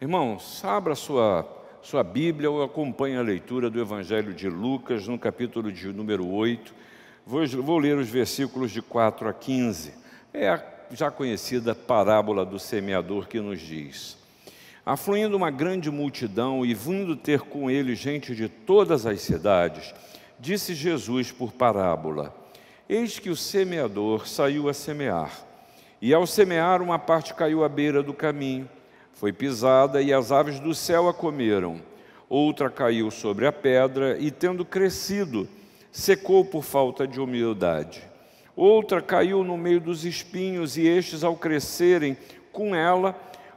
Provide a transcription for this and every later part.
Irmãos, abra sua, sua Bíblia ou acompanhe a leitura do Evangelho de Lucas, no capítulo de número 8. Vou, vou ler os versículos de 4 a 15. É a já conhecida parábola do semeador que nos diz: Afluindo uma grande multidão e vindo ter com ele gente de todas as cidades, disse Jesus por parábola: Eis que o semeador saiu a semear. E ao semear, uma parte caiu à beira do caminho foi pisada e as aves do céu a comeram. Outra caiu sobre a pedra e, tendo crescido, secou por falta de humildade. Outra caiu no meio dos espinhos e estes, ao crescerem com ela,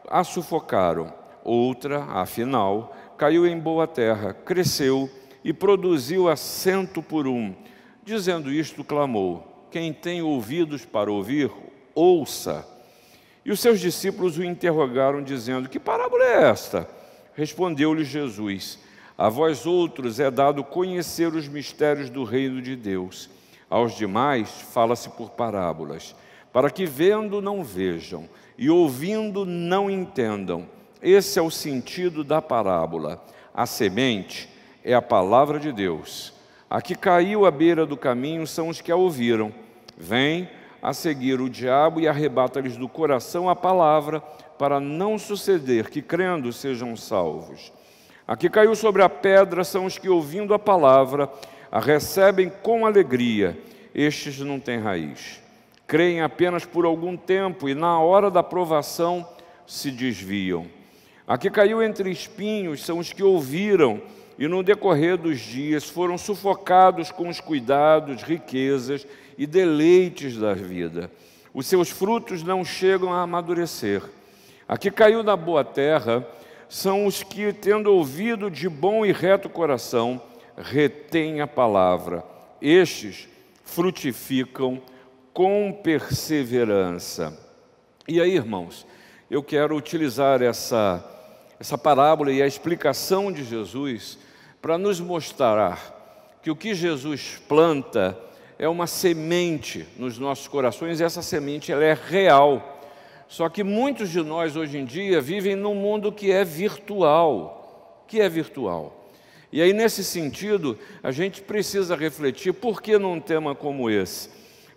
a sufocaram. Outra, afinal, caiu em boa terra, cresceu e produziu a cento por um. Dizendo isto, clamou: Quem tem ouvidos para ouvir, ouça. E os seus discípulos o interrogaram, dizendo: Que parábola é esta? Respondeu-lhe Jesus: A vós outros é dado conhecer os mistérios do reino de Deus, aos demais fala-se por parábolas, para que vendo não vejam e ouvindo não entendam. Esse é o sentido da parábola. A semente é a palavra de Deus. A que caiu à beira do caminho são os que a ouviram. Vem a seguir o diabo e arrebata-lhes do coração a palavra, para não suceder que, crendo, sejam salvos. A que caiu sobre a pedra são os que, ouvindo a palavra, a recebem com alegria. Estes não têm raiz. Creem apenas por algum tempo e, na hora da provação, se desviam. A que caiu entre espinhos são os que ouviram e, no decorrer dos dias, foram sufocados com os cuidados, riquezas e e deleites da vida. Os seus frutos não chegam a amadurecer. A que caiu na boa terra são os que, tendo ouvido de bom e reto coração, retêm a palavra. Estes frutificam com perseverança. E aí, irmãos, eu quero utilizar essa, essa parábola e a explicação de Jesus para nos mostrar que o que Jesus planta é uma semente nos nossos corações e essa semente ela é real. Só que muitos de nós hoje em dia vivem num mundo que é virtual, que é virtual. E aí, nesse sentido, a gente precisa refletir por que num tema como esse?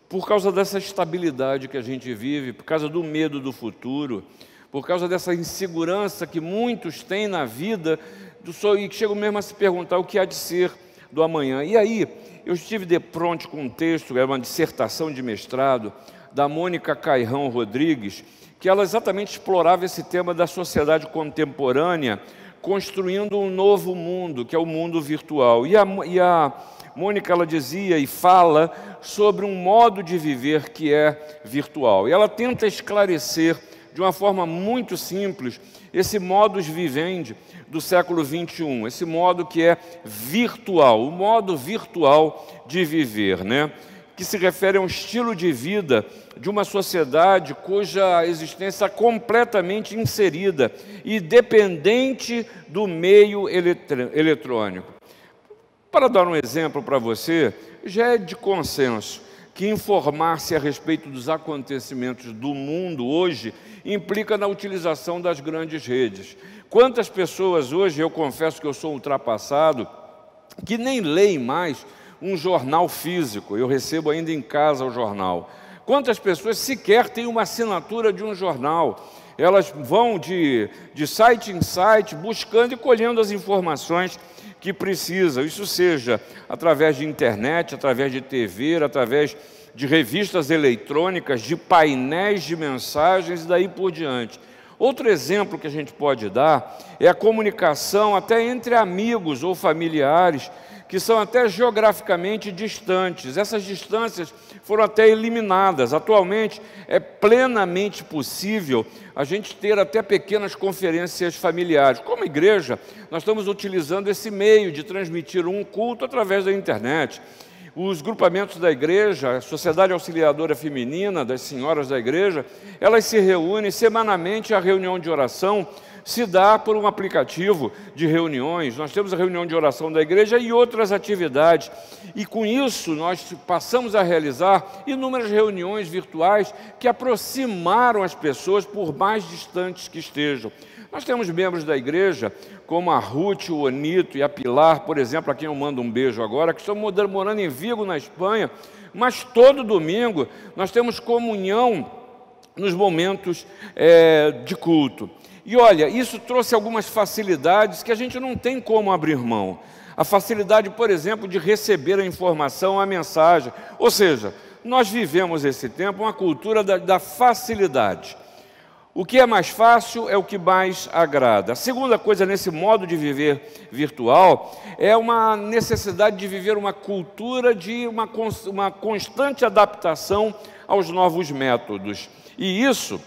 Por causa dessa estabilidade que a gente vive, por causa do medo do futuro, por causa dessa insegurança que muitos têm na vida, do e chegam mesmo a se perguntar o que há de ser do amanhã. E aí, eu estive de pronto com um texto, é uma dissertação de mestrado, da Mônica Cairrão Rodrigues, que ela exatamente explorava esse tema da sociedade contemporânea, construindo um novo mundo, que é o mundo virtual. E a, e a Mônica ela dizia e fala sobre um modo de viver que é virtual. E ela tenta esclarecer de uma forma muito simples, esse modus vivendi do século 21, esse modo que é virtual, o modo virtual de viver, né? que se refere a um estilo de vida de uma sociedade cuja existência é completamente inserida e dependente do meio eletrônico. Para dar um exemplo para você, já é de consenso que informar-se a respeito dos acontecimentos do mundo hoje implica na utilização das grandes redes. Quantas pessoas hoje, eu confesso que eu sou ultrapassado, que nem leem mais um jornal físico, eu recebo ainda em casa o jornal. Quantas pessoas sequer têm uma assinatura de um jornal? Elas vão de, de site em site buscando e colhendo as informações que precisa, isso seja através de internet, através de TV, através de revistas eletrônicas, de painéis de mensagens e daí por diante. Outro exemplo que a gente pode dar é a comunicação até entre amigos ou familiares que são até geograficamente distantes. Essas distâncias foram até eliminadas. Atualmente é plenamente possível a gente ter até pequenas conferências familiares. Como igreja, nós estamos utilizando esse meio de transmitir um culto através da internet. Os grupamentos da igreja, a Sociedade Auxiliadora Feminina das Senhoras da Igreja, elas se reúnem semanalmente à reunião de oração se dá por um aplicativo de reuniões. Nós temos a reunião de oração da igreja e outras atividades. E com isso, nós passamos a realizar inúmeras reuniões virtuais que aproximaram as pessoas, por mais distantes que estejam. Nós temos membros da igreja, como a Ruth, o Onito e a Pilar, por exemplo, a quem eu mando um beijo agora, que estão morando em Vigo, na Espanha, mas todo domingo nós temos comunhão nos momentos é, de culto. E olha, isso trouxe algumas facilidades que a gente não tem como abrir mão. A facilidade, por exemplo, de receber a informação, a mensagem. Ou seja, nós vivemos esse tempo uma cultura da, da facilidade. O que é mais fácil é o que mais agrada. A segunda coisa nesse modo de viver virtual é uma necessidade de viver uma cultura de uma, uma constante adaptação aos novos métodos. E isso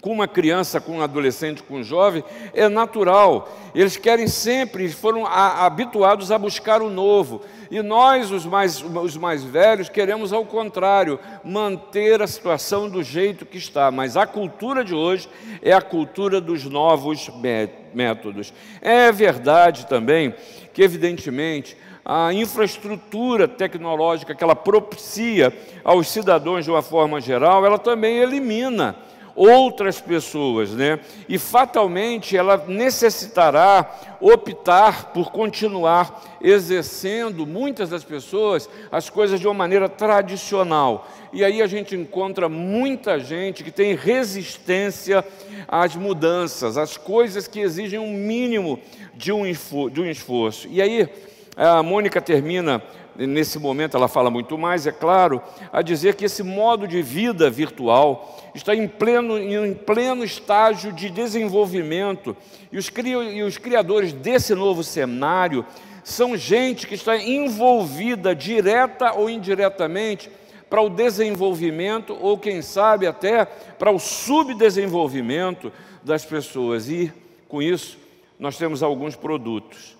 com uma criança, com um adolescente, com um jovem, é natural. Eles querem sempre, foram a, habituados a buscar o novo. E nós, os mais, os mais velhos, queremos ao contrário, manter a situação do jeito que está. Mas a cultura de hoje é a cultura dos novos métodos. É verdade também que, evidentemente, a infraestrutura tecnológica que ela propicia aos cidadãos de uma forma geral, ela também elimina outras pessoas, né? E fatalmente ela necessitará optar por continuar exercendo muitas das pessoas as coisas de uma maneira tradicional. E aí a gente encontra muita gente que tem resistência às mudanças, às coisas que exigem um mínimo de um, de um esforço. E aí a Mônica termina nesse momento ela fala muito mais, é claro, a dizer que esse modo de vida virtual está em pleno, em pleno estágio de desenvolvimento e os, e os criadores desse novo cenário são gente que está envolvida direta ou indiretamente para o desenvolvimento ou quem sabe até para o subdesenvolvimento das pessoas e com isso nós temos alguns produtos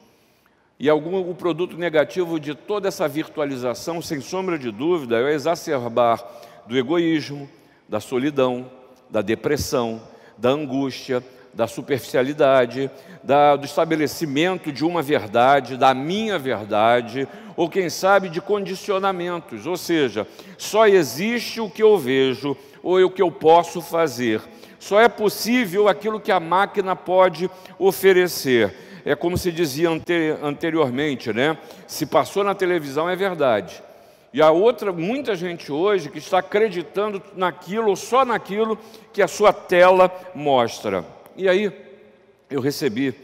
e algum, o produto negativo de toda essa virtualização, sem sombra de dúvida, é o exacerbar do egoísmo, da solidão, da depressão, da angústia, da superficialidade, da, do estabelecimento de uma verdade, da minha verdade, ou quem sabe de condicionamentos. Ou seja, só existe o que eu vejo ou é o que eu posso fazer. Só é possível aquilo que a máquina pode oferecer é como se dizia anteriormente, né? Se passou na televisão é verdade. E a outra, muita gente hoje que está acreditando naquilo ou só naquilo que a sua tela mostra. E aí eu recebi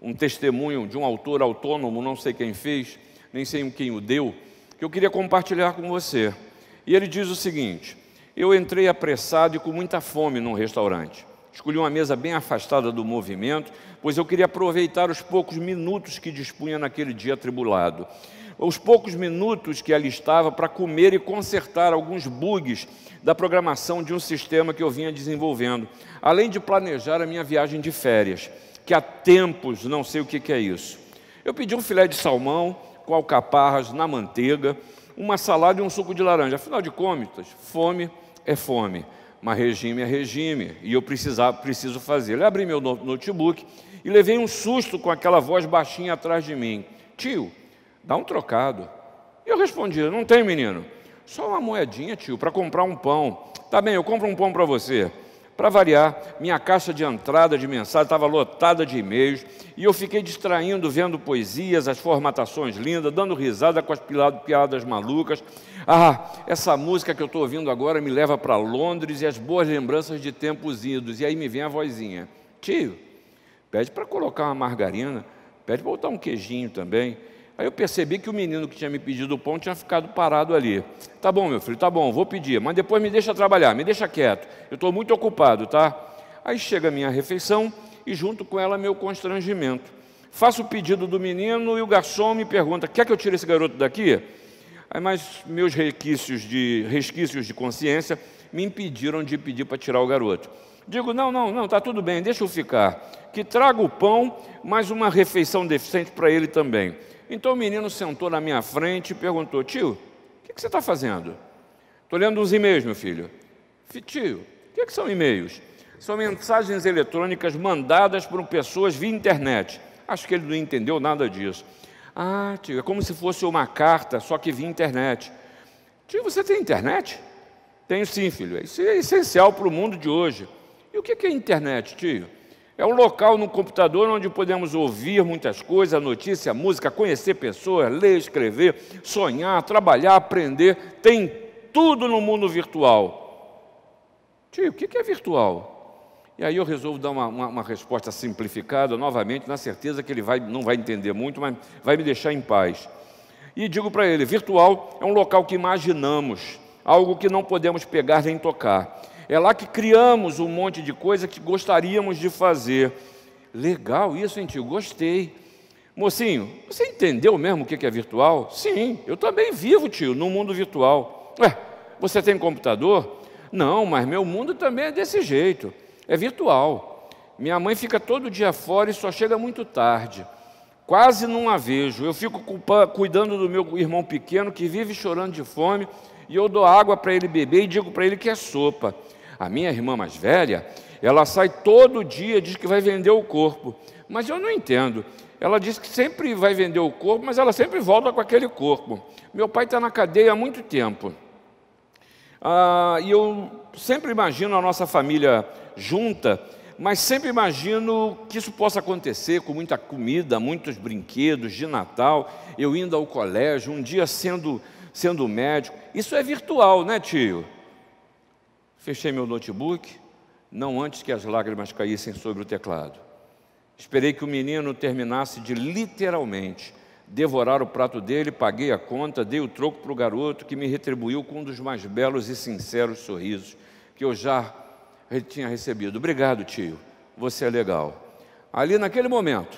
um testemunho de um autor autônomo, não sei quem fez, nem sei quem o deu, que eu queria compartilhar com você. E ele diz o seguinte: Eu entrei apressado e com muita fome num restaurante. Escolhi uma mesa bem afastada do movimento, pois eu queria aproveitar os poucos minutos que dispunha naquele dia atribulado. Os poucos minutos que ali estava para comer e consertar alguns bugs da programação de um sistema que eu vinha desenvolvendo, além de planejar a minha viagem de férias, que há tempos não sei o que é isso. Eu pedi um filé de salmão com alcaparras na manteiga, uma salada e um suco de laranja. Afinal de contas, fome é fome mas regime é regime, e eu precisava, preciso fazer. Eu abri meu notebook e levei um susto com aquela voz baixinha atrás de mim. Tio, dá um trocado. Eu respondi, não tem menino. Só uma moedinha, tio, para comprar um pão. Tá bem, eu compro um pão para você. Para variar, minha caixa de entrada de mensagem estava lotada de e-mails e eu fiquei distraindo, vendo poesias, as formatações lindas, dando risada com as piadas malucas. Ah, essa música que eu estou ouvindo agora me leva para Londres e as boas lembranças de tempos idos. E aí me vem a vozinha: Tio, pede para colocar uma margarina, pede para botar um queijinho também Aí eu percebi que o menino que tinha me pedido o pão tinha ficado parado ali. Tá bom, meu filho, tá bom, vou pedir, mas depois me deixa trabalhar, me deixa quieto. Eu estou muito ocupado, tá? Aí chega a minha refeição e junto com ela meu constrangimento. Faço o pedido do menino e o garçom me pergunta: quer que eu tire esse garoto daqui? Aí, mas meus requisitos de, resquícios de consciência me impediram de pedir para tirar o garoto. Digo, não, não, não, está tudo bem, deixa eu ficar. Que traga o pão, mais uma refeição deficiente para ele também. Então o menino sentou na minha frente e perguntou: Tio, o que, que, você está fazendo? Estou lendo uns e-mails, meu filho. Tio, o que, que são e-mails? São mensagens eletrônicas mandadas por pessoas via internet. Acho que ele não entendeu nada disso. Ah, tio, é como se fosse uma carta, só que via internet. Tio, você tem internet? Tenho sim, filho. É isso é essencial para o mundo de hoje. E o que é internet, tio? É um local no computador onde podemos ouvir muitas coisas, notícia, música, conhecer pessoas, ler, escrever, sonhar, trabalhar, aprender. Tem tudo no mundo virtual. Tio, o que é virtual? E aí eu resolvo dar uma, uma, uma, resposta simplificada, novamente, na certeza que ele vai, não vai entender muito, mas vai me deixar em paz. E digo para ele: virtual é um local que imaginamos, algo que não podemos pegar nem tocar. É lá que criamos um monte de coisa que gostaríamos de fazer. Legal isso, hein, tio? Gostei. Mocinho, você entendeu mesmo o que é virtual? Sim, eu também vivo, tio, no mundo virtual. Ué, você tem computador? Não, mas meu mundo também é desse jeito. É virtual. Minha mãe fica todo dia fora e só chega muito tarde. Quase não a vejo. Eu fico cuidando do meu irmão pequeno que vive chorando de fome e eu dou água para ele beber e digo para ele que é sopa. A minha irmã mais velha, ela sai todo dia, diz que vai vender o corpo. Mas eu não entendo. Ela diz que sempre vai vender o corpo, mas ela sempre volta com aquele corpo. Meu pai está na cadeia há muito tempo. Ah, e eu sempre imagino a nossa família junta, mas sempre imagino que isso possa acontecer com muita comida, muitos brinquedos de Natal, eu indo ao colégio, um dia sendo, sendo médico. Isso é virtual, né, tio? Fechei meu notebook, não antes que as lágrimas caíssem sobre o teclado. Esperei que o menino terminasse de literalmente devorar o prato dele, paguei a conta, dei o troco para o garoto, que me retribuiu com um dos mais belos e sinceros sorrisos que eu já tinha recebido. Obrigado, tio, você é legal. Ali, naquele momento,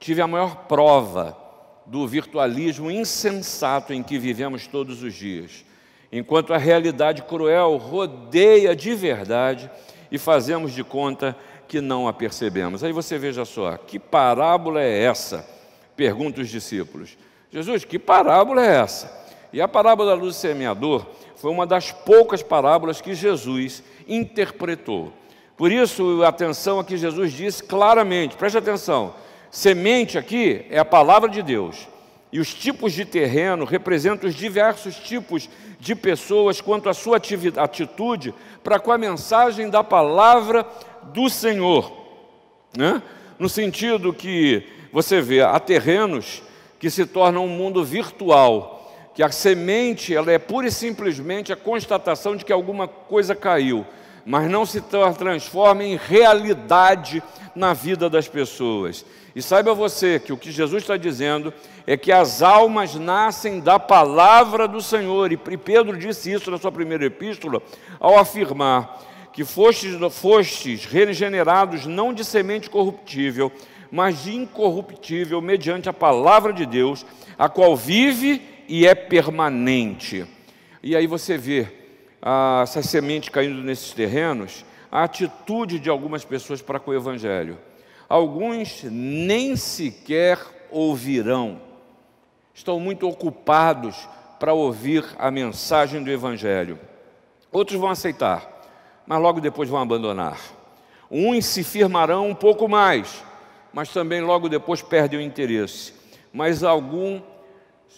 tive a maior prova do virtualismo insensato em que vivemos todos os dias enquanto a realidade cruel rodeia de verdade e fazemos de conta que não a percebemos. Aí você veja só, que parábola é essa? Pergunta os discípulos. Jesus, que parábola é essa? E a parábola da luz semeador foi uma das poucas parábolas que Jesus interpretou. Por isso, atenção a que Jesus diz claramente, preste atenção: semente aqui é a palavra de Deus. E os tipos de terreno representam os diversos tipos de pessoas quanto à sua atitude para com a mensagem da palavra do Senhor. Né? No sentido que você vê, há terrenos que se tornam um mundo virtual, que a semente ela é pura e simplesmente a constatação de que alguma coisa caiu mas não se transforma em realidade na vida das pessoas. E saiba você que o que Jesus está dizendo é que as almas nascem da palavra do Senhor, e Pedro disse isso na sua primeira epístola, ao afirmar que fostes, fostes regenerados não de semente corruptível, mas de incorruptível, mediante a palavra de Deus, a qual vive e é permanente. E aí você vê essa semente caindo nesses terrenos, a atitude de algumas pessoas para com o Evangelho. Alguns nem sequer ouvirão, estão muito ocupados para ouvir a mensagem do Evangelho. Outros vão aceitar, mas logo depois vão abandonar. Uns se firmarão um pouco mais, mas também logo depois perdem o interesse. Mas algum,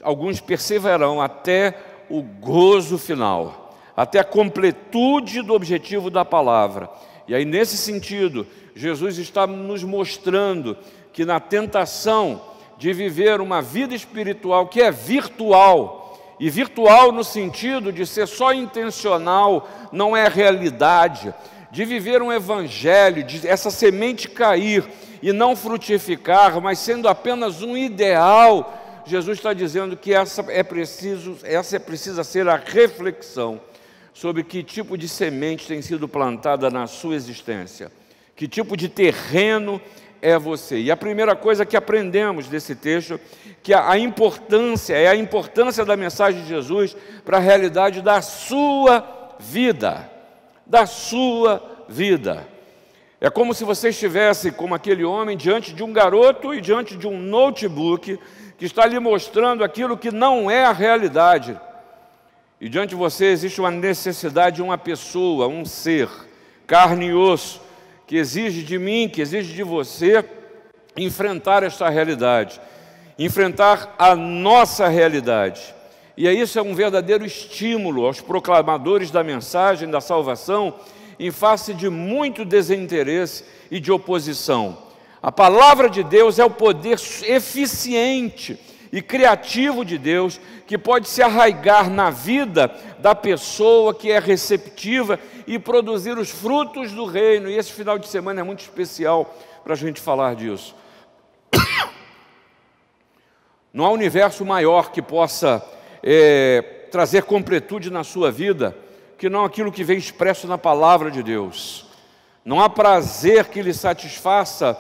alguns perseverarão até o gozo final até a completude do objetivo da palavra. E aí, nesse sentido, Jesus está nos mostrando que na tentação de viver uma vida espiritual que é virtual, e virtual no sentido de ser só intencional, não é realidade, de viver um evangelho, de essa semente cair e não frutificar, mas sendo apenas um ideal, Jesus está dizendo que essa é preciso, essa é precisa ser a reflexão sobre que tipo de semente tem sido plantada na sua existência, que tipo de terreno é você. E a primeira coisa que aprendemos desse texto, que a importância, é a importância da mensagem de Jesus para a realidade da sua vida, da sua vida. É como se você estivesse, como aquele homem, diante de um garoto e diante de um notebook que está lhe mostrando aquilo que não é a realidade. E diante de você existe uma necessidade de uma pessoa, um ser, carne e osso, que exige de mim, que exige de você enfrentar esta realidade, enfrentar a nossa realidade. E isso é um verdadeiro estímulo aos proclamadores da mensagem da salvação em face de muito desinteresse e de oposição. A palavra de Deus é o poder eficiente e criativo de Deus, que pode se arraigar na vida da pessoa que é receptiva e produzir os frutos do reino. E esse final de semana é muito especial para a gente falar disso. Não há universo maior que possa é, trazer completude na sua vida que não aquilo que vem expresso na palavra de Deus. Não há prazer que lhe satisfaça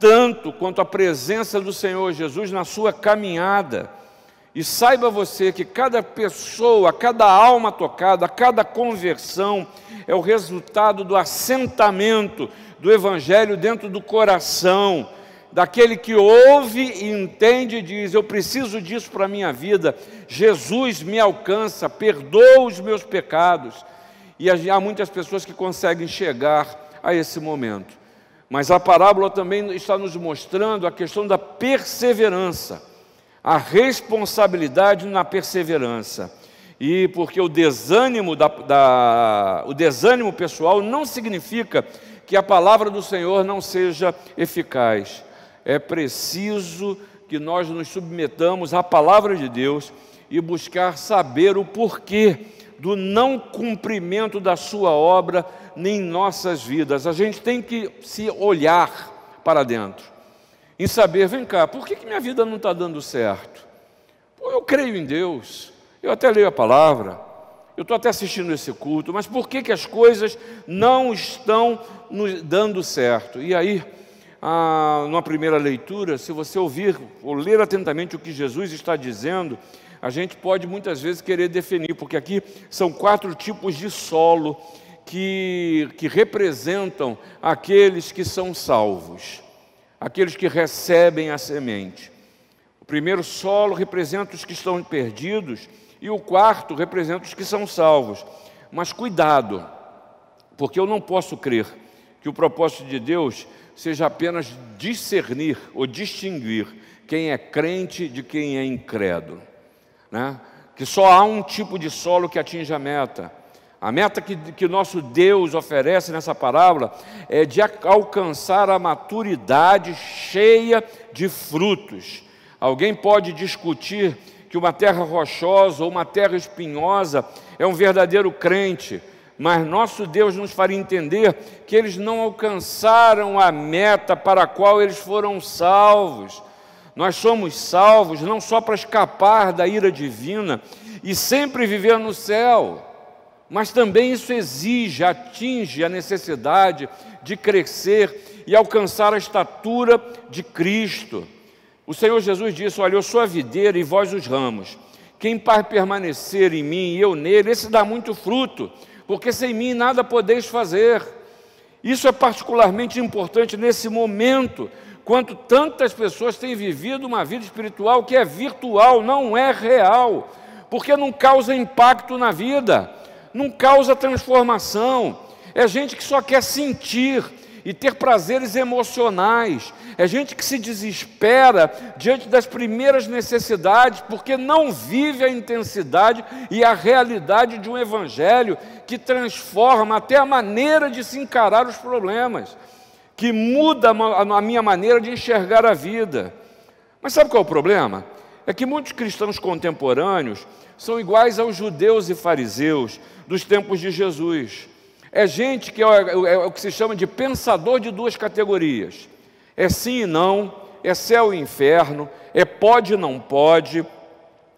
tanto quanto a presença do Senhor Jesus na sua caminhada. E saiba você que cada pessoa, cada alma tocada, cada conversão é o resultado do assentamento do Evangelho dentro do coração, daquele que ouve e entende e diz: Eu preciso disso para a minha vida, Jesus me alcança, perdoa os meus pecados. E há muitas pessoas que conseguem chegar a esse momento. Mas a parábola também está nos mostrando a questão da perseverança, a responsabilidade na perseverança. E porque o desânimo, da, da, o desânimo pessoal não significa que a palavra do Senhor não seja eficaz. É preciso que nós nos submetamos à palavra de Deus e buscar saber o porquê do não cumprimento da sua obra em nossas vidas. A gente tem que se olhar para dentro, em saber, vem cá, por que, que minha vida não está dando certo? Pô, eu creio em Deus, eu até leio a palavra, eu estou até assistindo esse culto, mas por que, que as coisas não estão nos dando certo? E aí, ah, numa primeira leitura, se você ouvir ou ler atentamente o que Jesus está dizendo, a gente pode muitas vezes querer definir, porque aqui são quatro tipos de solo que, que representam aqueles que são salvos, aqueles que recebem a semente. O primeiro solo representa os que estão perdidos, e o quarto representa os que são salvos. Mas cuidado, porque eu não posso crer que o propósito de Deus seja apenas discernir ou distinguir quem é crente de quem é incrédulo. Né? Que só há um tipo de solo que atinge a meta. A meta que, que nosso Deus oferece nessa parábola é de alcançar a maturidade cheia de frutos. Alguém pode discutir que uma terra rochosa ou uma terra espinhosa é um verdadeiro crente mas nosso Deus nos faria entender que eles não alcançaram a meta para a qual eles foram salvos. Nós somos salvos não só para escapar da ira divina e sempre viver no céu, mas também isso exige, atinge a necessidade de crescer e alcançar a estatura de Cristo. O Senhor Jesus disse: Olha, eu sou a videira e vós os ramos. Quem permanecer em mim e eu nele, esse dá muito fruto porque sem mim nada podeis fazer. Isso é particularmente importante nesse momento, quando tantas pessoas têm vivido uma vida espiritual que é virtual, não é real, porque não causa impacto na vida, não causa transformação. É gente que só quer sentir, e ter prazeres emocionais. É gente que se desespera diante das primeiras necessidades, porque não vive a intensidade e a realidade de um evangelho que transforma até a maneira de se encarar os problemas, que muda a minha maneira de enxergar a vida. Mas sabe qual é o problema? É que muitos cristãos contemporâneos são iguais aos judeus e fariseus dos tempos de Jesus é gente que é, é, é, é, o que se chama de pensador de duas categorias: é sim e não, é céu e inferno, é pode e não pode.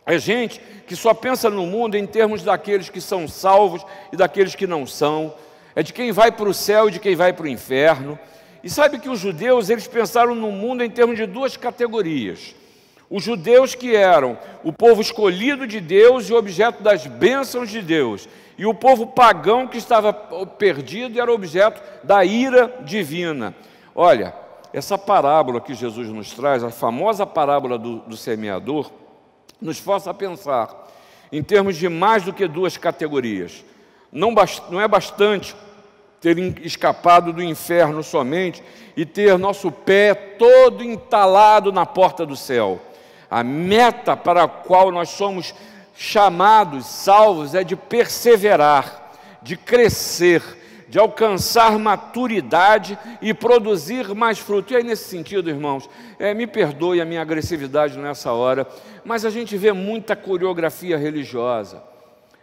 É gente que só pensa no mundo em termos daqueles que são salvos e daqueles que não são, é de quem vai para o céu e de quem vai para o inferno. E sabe que os judeus, eles pensaram no mundo em termos de duas categorias. Os judeus que eram o povo escolhido de Deus e objeto das bênçãos de Deus, e o povo pagão que estava perdido e era objeto da ira divina. Olha, essa parábola que Jesus nos traz, a famosa parábola do, do semeador, nos força a pensar em termos de mais do que duas categorias. Não, bast, não é bastante ter escapado do inferno somente e ter nosso pé todo entalado na porta do céu. A meta para a qual nós somos chamados, salvos, é de perseverar, de crescer, de alcançar maturidade e produzir mais fruto. E aí, é nesse sentido, irmãos, é, me perdoe a minha agressividade nessa hora, mas a gente vê muita coreografia religiosa,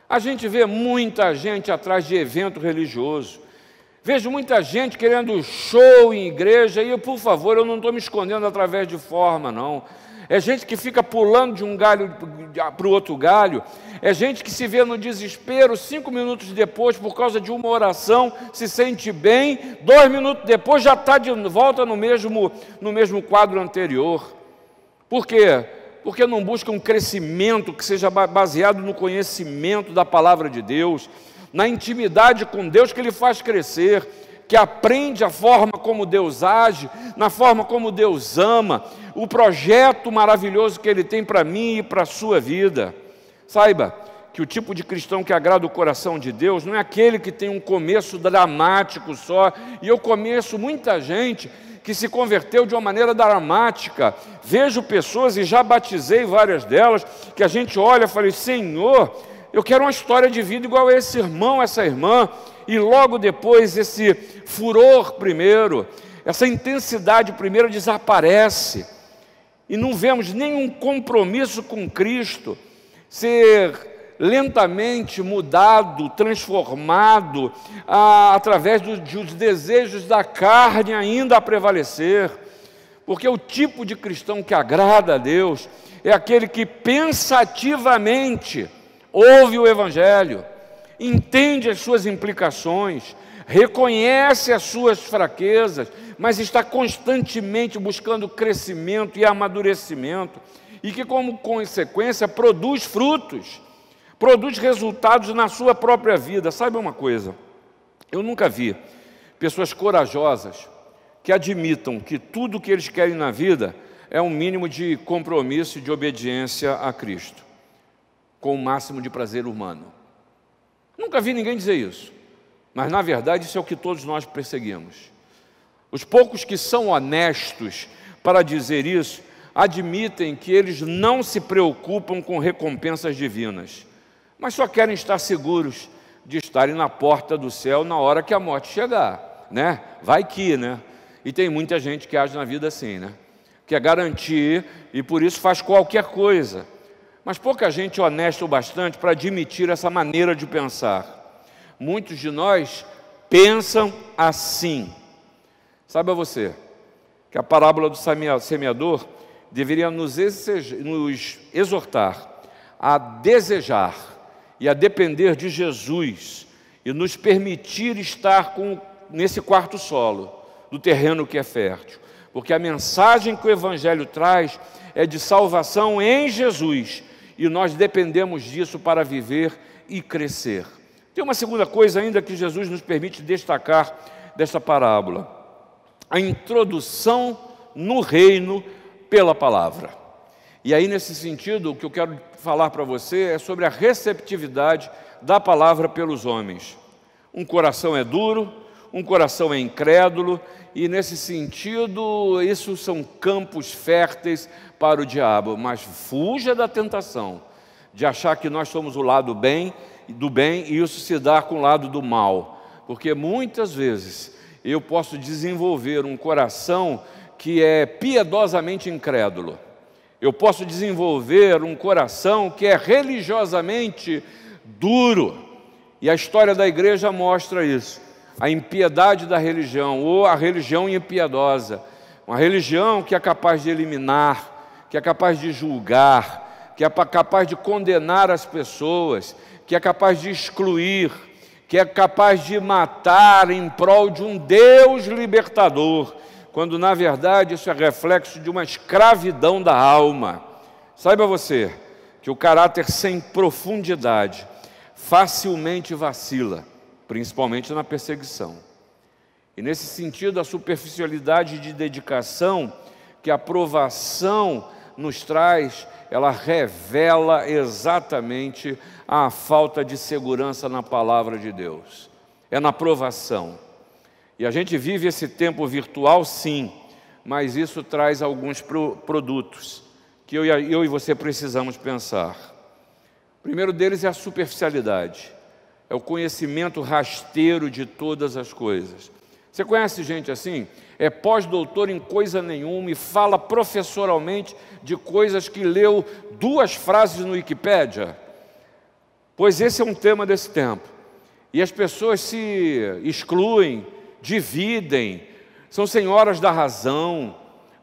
a gente vê muita gente atrás de evento religioso. Vejo muita gente querendo show em igreja e, por favor, eu não estou me escondendo através de forma, não é gente que fica pulando de um galho para o outro galho, é gente que se vê no desespero cinco minutos depois, por causa de uma oração, se sente bem, dois minutos depois já está de volta no mesmo, no mesmo quadro anterior. Por quê? Porque não busca um crescimento que seja baseado no conhecimento da palavra de Deus, na intimidade com Deus que Ele faz crescer que aprende a forma como Deus age, na forma como Deus ama, o projeto maravilhoso que Ele tem para mim e para a sua vida. Saiba que o tipo de cristão que agrada o coração de Deus não é aquele que tem um começo dramático só, e eu conheço muita gente que se converteu de uma maneira dramática. Vejo pessoas, e já batizei várias delas, que a gente olha e fala: Senhor, eu quero uma história de vida igual a esse irmão, essa irmã e logo depois esse furor primeiro, essa intensidade primeiro desaparece. E não vemos nenhum compromisso com Cristo ser lentamente mudado, transformado, a, através dos desejos da carne ainda a prevalecer. Porque o tipo de cristão que agrada a Deus é aquele que pensativamente ouve o Evangelho entende as suas implicações, reconhece as suas fraquezas, mas está constantemente buscando crescimento e amadurecimento, e que, como consequência, produz frutos, produz resultados na sua própria vida. Sabe uma coisa? Eu nunca vi pessoas corajosas que admitam que tudo o que eles querem na vida é um mínimo de compromisso e de obediência a Cristo, com o máximo de prazer humano. Nunca vi ninguém dizer isso. Mas na verdade, isso é o que todos nós perseguimos. Os poucos que são honestos para dizer isso admitem que eles não se preocupam com recompensas divinas, mas só querem estar seguros de estarem na porta do céu na hora que a morte chegar, né? Vai que, né? E tem muita gente que age na vida assim, né? Quer garantir e por isso faz qualquer coisa. Mas pouca gente é honesta o bastante para admitir essa maneira de pensar. Muitos de nós pensam assim. Saiba você que a parábola do semeador deveria nos, nos exortar a desejar e a depender de Jesus e nos permitir estar com, nesse quarto solo do terreno que é fértil, porque a mensagem que o Evangelho traz é de salvação em Jesus e nós dependemos disso para viver e crescer. Tem uma segunda coisa ainda que Jesus nos permite destacar desta parábola: a introdução no reino pela palavra. E aí, nesse sentido, o que eu quero falar para você é sobre a receptividade da palavra pelos homens. Um coração é duro, um coração é incrédulo e nesse sentido, isso são campos férteis para o diabo, mas fuja da tentação de achar que nós somos o lado bem, do bem e isso se dá com o lado do mal, porque muitas vezes eu posso desenvolver um coração que é piedosamente incrédulo. Eu posso desenvolver um coração que é religiosamente duro. E a história da igreja mostra isso a impiedade da religião ou a religião impiedosa, uma religião que é capaz de eliminar, que é capaz de julgar, que é capaz de condenar as pessoas, que é capaz de excluir, que é capaz de matar em prol de um Deus libertador, quando na verdade isso é reflexo de uma escravidão da alma. Saiba você que o caráter sem profundidade facilmente vacila principalmente na perseguição. E nesse sentido, a superficialidade de dedicação que a provação nos traz, ela revela exatamente a falta de segurança na palavra de Deus. É na provação. E a gente vive esse tempo virtual, sim, mas isso traz alguns pro produtos que eu e, eu e você precisamos pensar. O primeiro deles é a superficialidade é o conhecimento rasteiro de todas as coisas. Você conhece gente assim? É pós-doutor em coisa nenhuma e fala professoralmente de coisas que leu duas frases no Wikipédia? Pois esse é um tema desse tempo. E as pessoas se excluem, dividem, são senhoras da razão,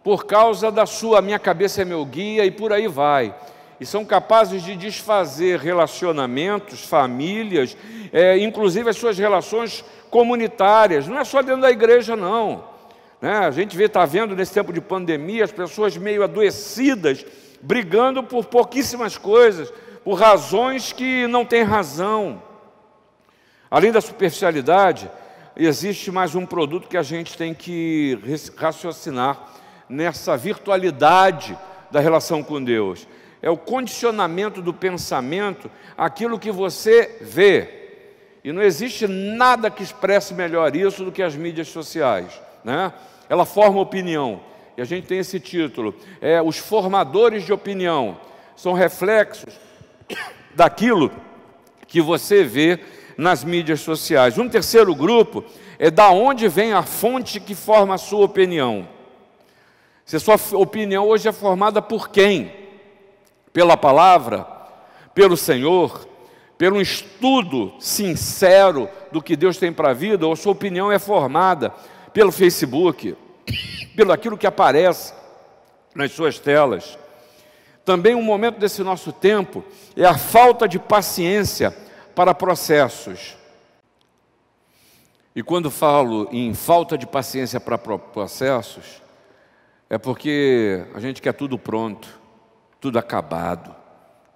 por causa da sua minha cabeça é meu guia e por aí vai e são capazes de desfazer relacionamentos, famílias, é, inclusive as suas relações comunitárias. Não é só dentro da igreja, não. Né? A gente está vendo nesse tempo de pandemia as pessoas meio adoecidas, brigando por pouquíssimas coisas, por razões que não têm razão. Além da superficialidade, existe mais um produto que a gente tem que raciocinar nessa virtualidade da relação com Deus é o condicionamento do pensamento aquilo que você vê. E não existe nada que expresse melhor isso do que as mídias sociais. Né? Ela forma opinião. E a gente tem esse título. É, os formadores de opinião são reflexos daquilo que você vê nas mídias sociais. Um terceiro grupo é da onde vem a fonte que forma a sua opinião. Se a sua opinião hoje é formada por quem? pela palavra, pelo Senhor, pelo estudo sincero do que Deus tem para a vida, ou sua opinião é formada pelo Facebook, pelo aquilo que aparece nas suas telas. Também um momento desse nosso tempo é a falta de paciência para processos. E quando falo em falta de paciência para processos, é porque a gente quer tudo pronto tudo acabado,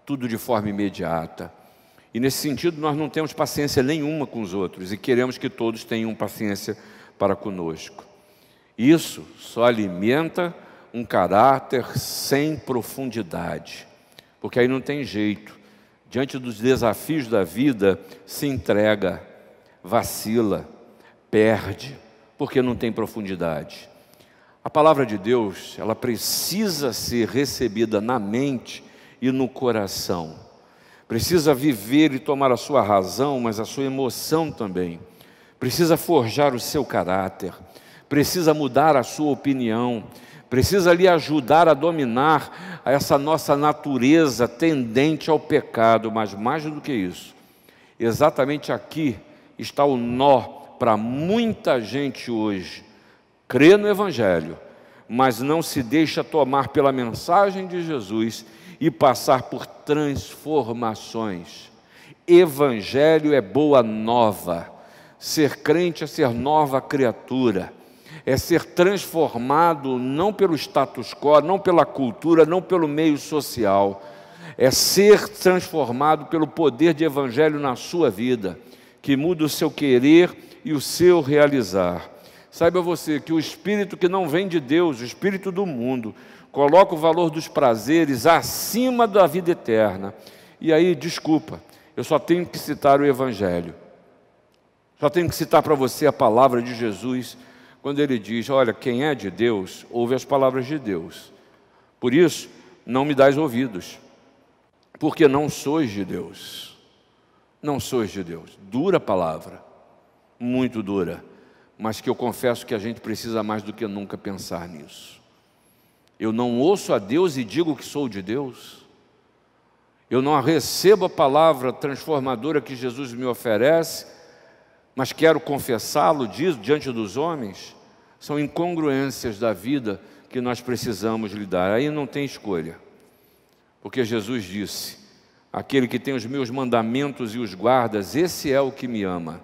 tudo de forma imediata. E nesse sentido, nós não temos paciência nenhuma com os outros e queremos que todos tenham paciência para conosco. Isso só alimenta um caráter sem profundidade, porque aí não tem jeito. Diante dos desafios da vida, se entrega, vacila, perde, porque não tem profundidade. A palavra de Deus, ela precisa ser recebida na mente e no coração. Precisa viver e tomar a sua razão, mas a sua emoção também. Precisa forjar o seu caráter. Precisa mudar a sua opinião. Precisa lhe ajudar a dominar essa nossa natureza tendente ao pecado, mas mais do que isso. Exatamente aqui está o nó para muita gente hoje crê no Evangelho, mas não se deixa tomar pela mensagem de Jesus e passar por transformações. Evangelho é boa nova. Ser crente é ser nova criatura, é ser transformado não pelo status quo, não pela cultura, não pelo meio social, é ser transformado pelo poder de Evangelho na sua vida, que muda o seu querer e o seu realizar. Saiba você que o espírito que não vem de Deus, o espírito do mundo, coloca o valor dos prazeres acima da vida eterna. E aí, desculpa, eu só tenho que citar o Evangelho. Só tenho que citar para você a palavra de Jesus, quando ele diz: Olha, quem é de Deus, ouve as palavras de Deus. Por isso, não me dais ouvidos, porque não sois de Deus. Não sois de Deus. Dura palavra, muito dura mas que eu confesso que a gente precisa mais do que nunca pensar nisso. Eu não ouço a Deus e digo que sou de Deus. Eu não recebo a palavra transformadora que Jesus me oferece, mas quero confessá-lo diz diante dos homens. São incongruências da vida que nós precisamos lidar. Aí não tem escolha. Porque Jesus disse: Aquele que tem os meus mandamentos e os guardas, esse é o que me ama.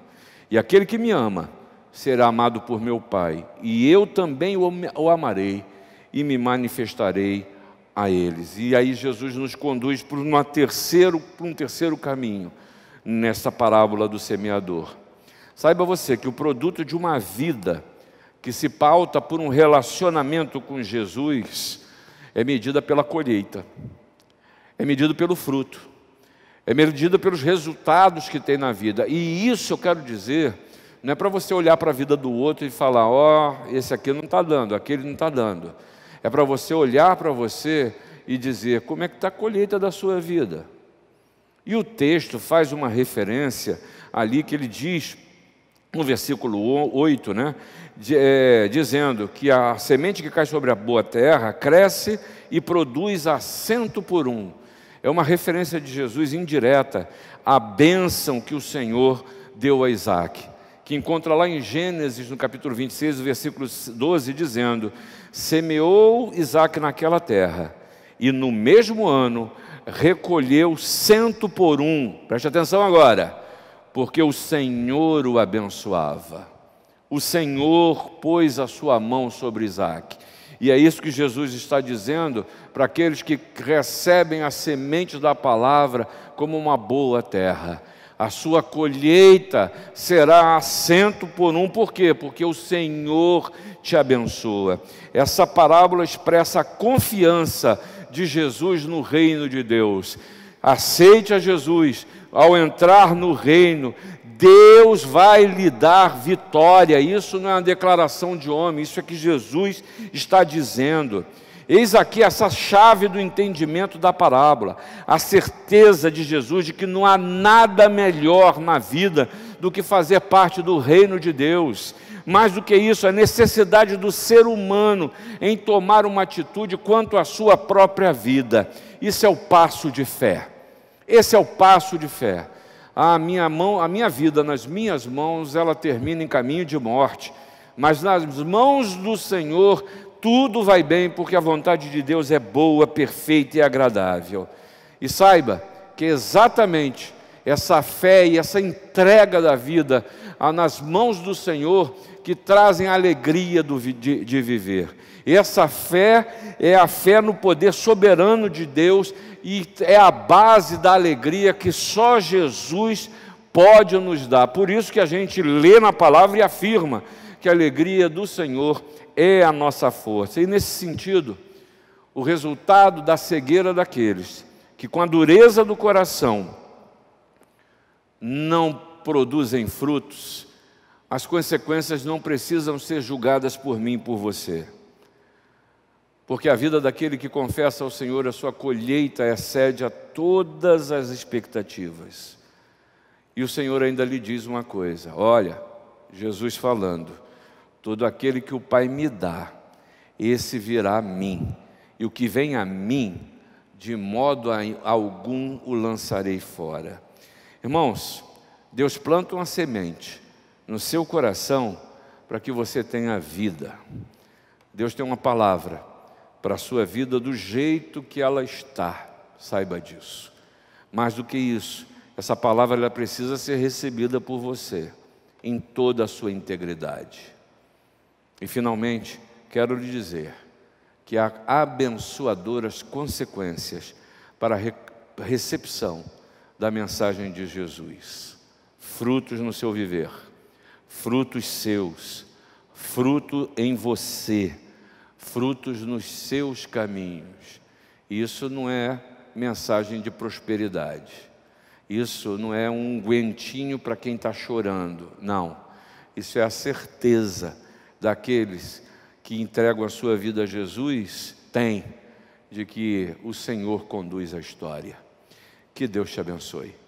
E aquele que me ama, será amado por meu Pai, e eu também o amarei e me manifestarei a eles. E aí Jesus nos conduz para, uma terceiro, para um terceiro caminho nessa parábola do semeador. Saiba você que o produto de uma vida que se pauta por um relacionamento com Jesus é medida pela colheita, é medido pelo fruto, é medida pelos resultados que tem na vida. E isso eu quero dizer não é para você olhar para a vida do outro e falar: ó, oh, esse aqui não está dando, aquele não está dando. É para você olhar para você e dizer: como é que está a colheita da sua vida? E o texto faz uma referência ali que ele diz no versículo 8, né, de, é, dizendo que a semente que cai sobre a boa terra cresce e produz a cento por um. É uma referência de Jesus indireta à bênção que o Senhor deu a Isaac que encontra lá em Gênesis, no capítulo 26, versículo 12, dizendo: Semeou Isaac naquela terra, e no mesmo ano recolheu cento por um. Preste atenção agora, porque o Senhor o abençoava. O Senhor pôs a sua mão sobre Isaac. E é isso que Jesus está dizendo para aqueles que recebem a semente da palavra como uma boa terra a sua colheita será assento por um, por quê? Porque o Senhor te abençoa. Essa parábola expressa a confiança de Jesus no reino de Deus. Aceite a Jesus, ao entrar no reino, Deus vai lhe dar vitória. Isso não é uma declaração de homem, isso é que Jesus está dizendo. Eis aqui essa chave do entendimento da parábola, a certeza de Jesus de que não há nada melhor na vida do que fazer parte do reino de Deus. Mais do que isso, a necessidade do ser humano em tomar uma atitude quanto à sua própria vida. Isso é o passo de fé. Esse é o passo de fé. A minha mão, a minha vida nas minhas mãos, ela termina em caminho de morte, mas nas mãos do Senhor tudo vai bem porque a vontade de Deus é boa, perfeita e agradável. E saiba que exatamente essa fé e essa entrega da vida nas mãos do Senhor que trazem a alegria do, de, de viver. Essa fé é a fé no poder soberano de Deus e é a base da alegria que só Jesus pode nos dar. Por isso que a gente lê na palavra e afirma que a alegria do Senhor é a nossa força. E nesse sentido, o resultado da cegueira daqueles que, com a dureza do coração, não produzem frutos, as consequências não precisam ser julgadas por mim e por você. Porque a vida daquele que confessa ao Senhor a sua colheita excede a todas as expectativas. E o Senhor ainda lhe diz uma coisa: olha, Jesus falando Todo aquele que o Pai me dá, esse virá a mim, e o que vem a mim, de modo algum o lançarei fora. Irmãos, Deus planta uma semente no seu coração para que você tenha vida. Deus tem uma palavra para a sua vida do jeito que ela está, saiba disso. Mais do que isso, essa palavra ela precisa ser recebida por você em toda a sua integridade. E finalmente, quero lhe dizer que há abençoadoras consequências para a recepção da mensagem de Jesus. Frutos no seu viver, frutos seus, fruto em você, frutos nos seus caminhos. Isso não é mensagem de prosperidade. Isso não é um guentinho para quem está chorando. Não. Isso é a certeza daqueles que entregam a sua vida a Jesus tem de que o Senhor conduz a história. Que Deus te abençoe.